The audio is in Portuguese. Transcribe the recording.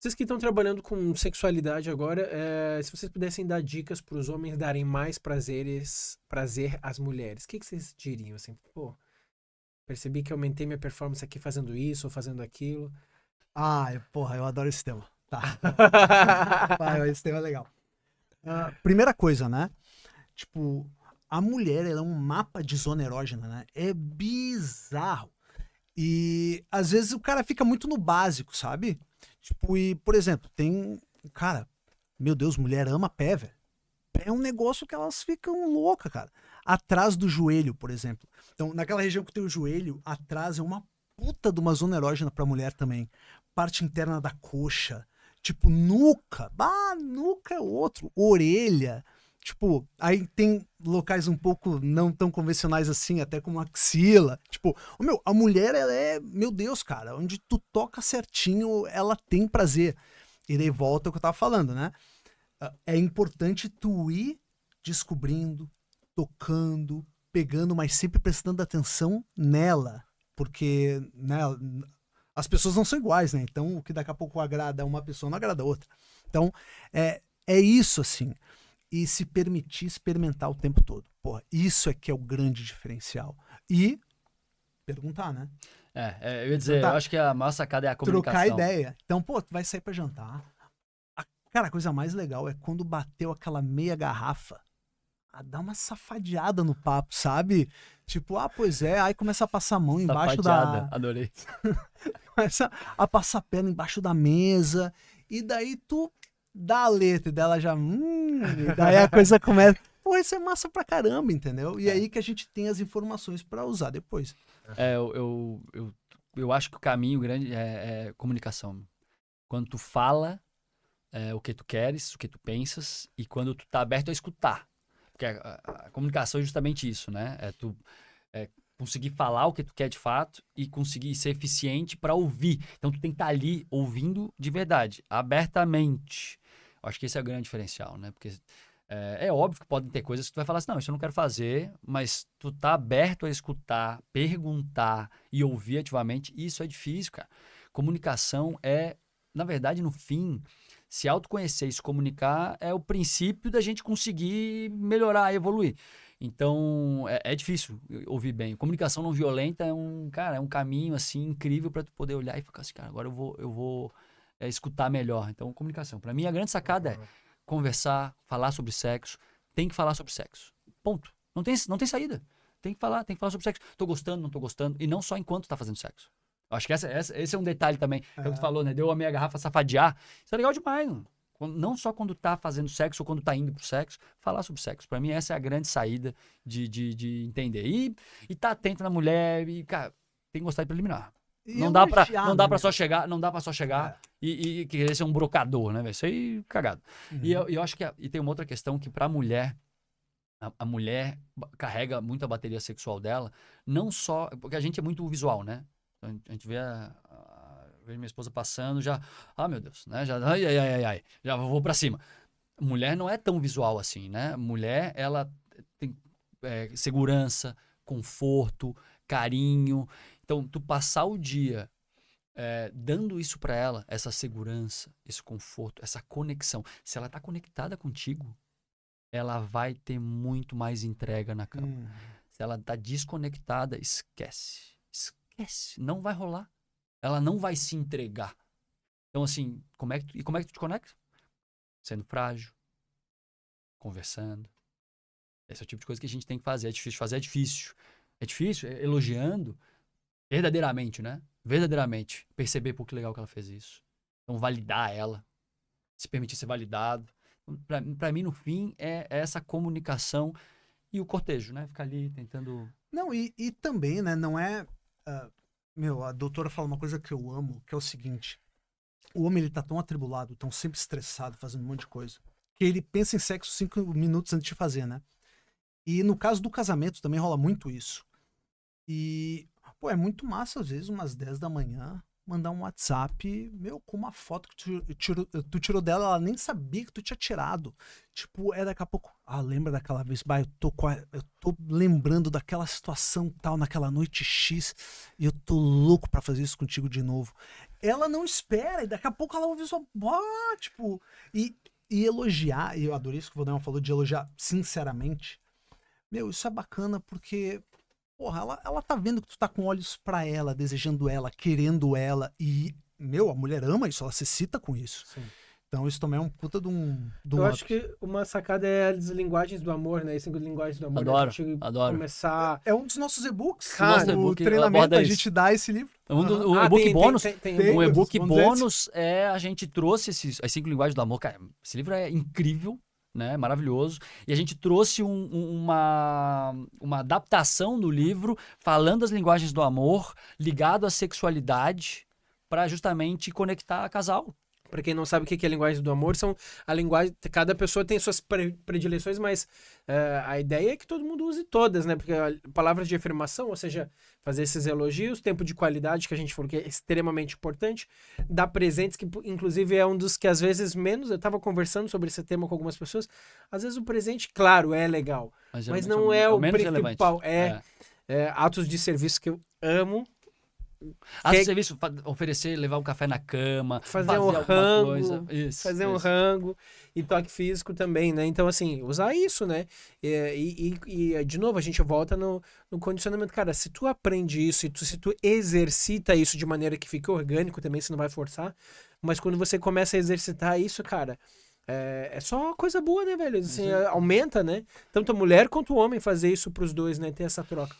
Vocês que estão trabalhando com sexualidade agora, é, se vocês pudessem dar dicas para os homens darem mais prazeres, prazer às mulheres, o que, que, vocês diriam? Assim, pô, percebi que aumentei minha performance aqui fazendo isso ou fazendo aquilo. Ah, porra, eu adoro esse tema. Tá. esse tema é legal. Uh, primeira coisa, né? Tipo, a mulher ela é um mapa de zona erógena, né? É bizarro. E às vezes o cara fica muito no básico, sabe? Tipo, e, por exemplo, tem. Cara, meu Deus, mulher ama pé, velho. Pé é um negócio que elas ficam louca, cara. Atrás do joelho, por exemplo. Então, naquela região que tem o joelho, atrás é uma puta de uma zona erógena pra mulher também. Parte interna da coxa. Tipo, nuca. bah nuca é outro. Orelha. Tipo, aí tem locais um pouco não tão convencionais assim, até como axila. Tipo, oh, meu, a mulher, ela é, meu Deus, cara, onde tu toca certinho, ela tem prazer. E daí volta o que eu tava falando, né? Ah, é importante tu ir descobrindo, tocando, pegando, mas sempre prestando atenção nela. Porque, né, as pessoas não são iguais, né? Então, o que daqui a pouco agrada uma pessoa não agrada a outra. Então, é, é isso, assim e se permitir experimentar o tempo todo. pô, isso é que é o grande diferencial. E perguntar, né? É, é eu ia dizer, perguntar. eu acho que a maior sacada é a comunicação. Trocar ideia. Então, pô, tu vai sair para jantar. A, cara, a coisa mais legal é quando bateu aquela meia garrafa. A ah, dar uma safadeada no papo, sabe? Tipo, ah, pois é, aí começa a passar a mão embaixo safadiada, da. Adorei. começa a passar a perna embaixo da mesa. E daí tu dá a letra dela já. Hum, daí a coisa começa. Pô, isso é massa pra caramba, entendeu? E é. aí que a gente tem as informações para usar depois. É, eu, eu, eu, eu, acho que o caminho grande é, é comunicação. Quando tu fala é, o que tu queres, o que tu pensas, e quando tu tá aberto a escutar. Porque a, a, a comunicação é justamente isso, né? É tu é conseguir falar o que tu quer de fato e conseguir ser eficiente para ouvir. Então tu tem que estar tá ali ouvindo de verdade, abertamente. Eu acho que esse é o grande diferencial, né? Porque é, é, óbvio que podem ter coisas que tu vai falar assim, não, isso eu não quero fazer, mas tu tá aberto a escutar, perguntar e ouvir ativamente, isso é difícil, cara. Comunicação é, na verdade, no fim, se autoconhecer e se comunicar é o princípio da gente conseguir melhorar, evoluir. Então, é, é, difícil ouvir bem. Comunicação não violenta é um, cara, é um caminho assim incrível para tu poder olhar e ficar assim, cara, agora eu vou, eu vou é, escutar melhor. Então, comunicação. Para mim, a grande sacada é conversar, falar sobre sexo. Tem que falar sobre sexo. Ponto. Não tem, não tem saída. Tem que falar, tem que falar sobre sexo. Tô gostando, não tô gostando. E não só enquanto tá fazendo sexo. Eu acho que essa, essa, esse é um detalhe também. É o que tu é. falou, né? Deu a minha garrafa safadear. Isso é legal demais, mano não só quando tá fazendo sexo ou quando tá indo pro sexo, falar sobre sexo. Para mim, essa é a grande saída de, de, de entender. E, e tá atento na mulher, e, cara, tem que gostar de preliminar. É não dá, pra, não dá para só chegar, não dá para só chegar é. e, e querer ser um brocador, né? Isso aí, cagado. Uhum. E eu, eu acho que a, e tem uma outra questão que pra mulher, a, a, mulher carrega muito a bateria sexual dela, não só. Porque a gente é muito visual, né? A gente vê a, vejo minha esposa passando, já, ah, meu Deus, né? Já, ai, ai, ai, ai, já vou para cima. Mulher não é tão visual assim, né? Mulher, ela tem é, segurança, conforto, carinho. Então, tu passar o dia é, dando isso para ela, essa segurança, esse conforto, essa conexão. Se ela tá conectada contigo, ela vai ter muito mais entrega na cama. Hum. Se ela tá desconectada, esquece. Esquece. Não vai rolar. Ela não vai se entregar. Então, assim, como é que tu, e como é que tu te conecta? Sendo frágil, conversando. Esse é o tipo de coisa que a gente tem que fazer. É difícil fazer, é difícil. É difícil, é elogiando verdadeiramente, né? Verdadeiramente. Perceber, por que legal que ela fez isso. Então, validar ela. Se permitir ser validado. Para mim, no fim, é, é essa comunicação e o cortejo, né? Ficar ali tentando. Não, e, e também, né? Não é. Uh, meu, a doutora fala uma coisa que eu amo, que é o seguinte: o homem ele tá tão atribulado, tão sempre estressado, fazendo um monte de coisa, que ele pensa em sexo cinco minutos antes de fazer, né? E no caso do casamento também rola muito isso. E, pô, é muito massa às vezes, umas 10 da manhã, mandar um WhatsApp, meu, com uma foto que tu tirou, tu tirou dela, ela nem sabia que tu tinha tirado. Tipo, é daqui a pouco, ah, lembra daquela vez, bah, eu tô, eu tô lembrando daquela situação tal, naquela noite X, e eu tô louco para fazer isso contigo de novo. Ela não espera, e daqui a pouco ela ouve só, ah, tipo, e, e elogiar, e eu adorei isso que o Vodão falou de elogiar sinceramente. Meu, isso é bacana porque Porra, ela, ela tá vendo que tu tá com olhos para ela, desejando ela, querendo ela. E, meu, a mulher ama isso, ela se excita com isso. Sim. Então isso também é um puta de um. De um eu acho que uma sacada é as linguagens do amor, né? As cinco tipo linguagens do amor. Adoro, adoro. Começar... É, é um dos nossos e-books. Cara, Nosso no treinamento a gente dá esse livro. É um do, o ah, e-book bônus, tem, tem, tem, o e-book bônus é a gente trouxe esses, as cinco linguagens do amor. Cara, esse livro é incrível né? Maravilhoso. E a gente trouxe um, uma, uma adaptação do livro falando as linguagens do amor ligado à sexualidade para justamente conectar a casal. Para quem não sabe o que é a linguagem do amor, são a linguagem. Cada pessoa tem suas predileções, mas uh, a ideia é que todo mundo use todas, né? Porque palavras de afirmação, ou seja, fazer esses elogios, tempo de qualidade, que a gente falou que é extremamente importante, dar presentes, que inclusive é um dos que às vezes menos. Eu estava conversando sobre esse tema com algumas pessoas. Às vezes o presente, claro, é legal, mas, mas não é, é, é o, o principal. É, é. é atos de serviço que eu amo ah, que... É serviço, oferecer, levar um café na cama, fazer, fazer um rango, coisa. Isso, fazer isso. um rango e toque físico também, né? Então, assim, usar isso, né? É, e, e, e eh, de novo, a gente volta no, no, condicionamento. Cara, se tu aprende isso, e tu, se tu exercita isso de maneira que fique orgânico também, você não vai forçar, mas quando você começa a exercitar isso, cara, é, é, só coisa boa, né, velho? Assim, uhum. Aumenta, né? Tanto a mulher quanto o homem fazer isso pros dois, né? Ter essa troca.